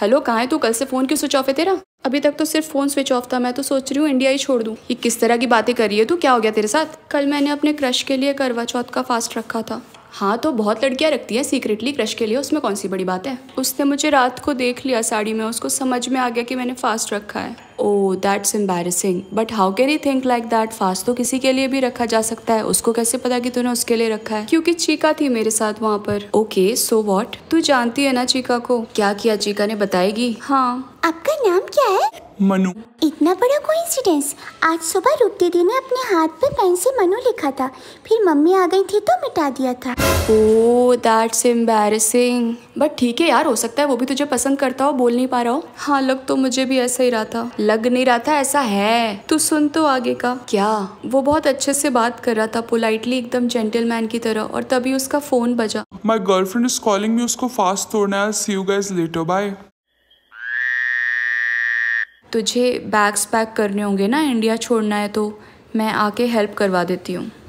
hello कहाँ है तू कल से फ़ोन क्यों स्विच ऑफ है तेरा अभी तक तो सिर्फ फ़ोन स्विच ऑफ था मैं तो सोच रही हूँ इंडिया ही छोड़ दूँ ये किस तरह की बातें कर रही है तू क्या हो गया तेरे साथ कल मैंने अपने क्रश के लिए करवा चौथ का फास्ट रखा था हाँ तो बहुत लड़कियाँ रखती हैं सीक्रेटली क्रश के लिए उसमें कौन सी बड़ी बात है उसने मुझे रात को देख लिया साड़ी में उसको समझ में आ गया कि मैंने फास्ट रखा है oh that's embarrassing but how can you think like that fast तो किसी के लिए भी रखा जा सकता है उसको कैसे पता कि तूने उसके लिए रखा है क्योंकि चीका थी मेरे साथ वहाँ पर ओके सो वॉट तू जानती है ना चीका को क्या किया चीका ने बताएगी हाँ आपका नाम क्या है मनु इतना बड़ा कोइंसिडेंस आज सुबह रूप दीदी ने अपने हाथ पे पेन से मनु लिखा था फिर मम्मी आ गई थी तो मिटा दिया था ओ दैट्स एम्बेरसिंग बट ठीक है यार हो सकता है वो भी तुझे पसंद करता हो बोल नहीं पा रहा हो हाँ लग तो मुझे भी ऐसा ही रहा था लग नहीं रहा था ऐसा है तू सुन तो आगे का क्या वो बहुत अच्छे से बात कर रहा था पोलाइटली एकदम जेंटलमैन की तरह और तभी उसका फोन बजा my girlfriend is calling me उसको फास्ट तोड़ना है see you guys later bye तुझे बैग्स पैक करने होंगे ना इंडिया छोड़ना है तो मैं आके हेल्प करवा देती हूँ